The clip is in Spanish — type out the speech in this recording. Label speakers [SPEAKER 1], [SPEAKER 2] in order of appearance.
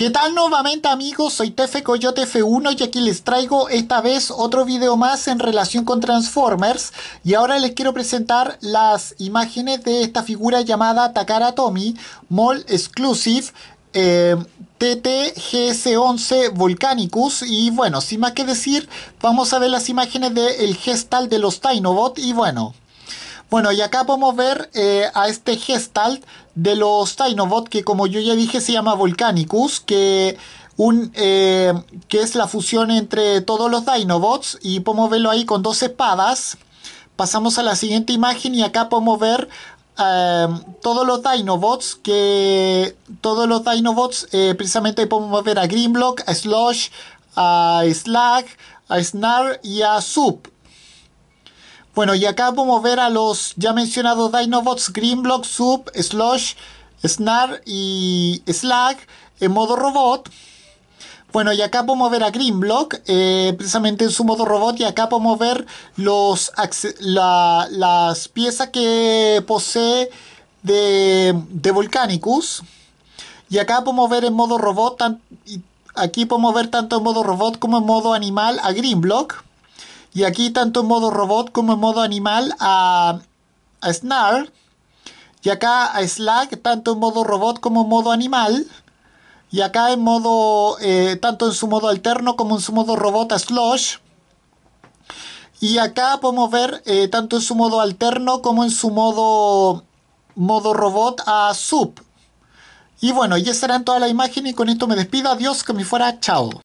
[SPEAKER 1] ¿Qué tal nuevamente amigos? Soy Tefe Coyote F1 y aquí les traigo esta vez otro video más en relación con Transformers y ahora les quiero presentar las imágenes de esta figura llamada Takara Tomy Mall Exclusive eh, TTGS11 Volcanicus y bueno, sin más que decir, vamos a ver las imágenes del gestal de los Dinobot y bueno... Bueno, y acá podemos ver eh, a este Gestalt de los Dinobots que como yo ya dije se llama Volcanicus, que, un, eh, que es la fusión entre todos los Dinobots, y podemos verlo ahí con dos espadas. Pasamos a la siguiente imagen y acá podemos ver eh, todos los Dinobots, que todos los Dinobots, precisamente podemos ver a Greenblock, a Slush, a Slag, a Snar y a Sup. Bueno, y acá podemos ver a los ya mencionados Dinobots, Greenblock, Sub, Slush, Snar y Slag en modo robot. Bueno, y acá podemos ver a Greenblock, eh, precisamente en su modo robot, y acá podemos ver los, las piezas que posee de, de, Volcanicus. Y acá podemos ver en modo robot, y aquí podemos ver tanto en modo robot como en modo animal a Greenblock. Y aquí tanto en modo robot como en modo animal a, a Snarl. Y acá a Slack, tanto en modo robot como en modo animal. Y acá en modo, eh, tanto en su modo alterno como en su modo robot a Slosh. Y acá podemos ver eh, tanto en su modo alterno como en su modo, modo robot a Sub. Y bueno, ya estarán toda la imagen y con esto me despido. Adiós, que me fuera. Chao.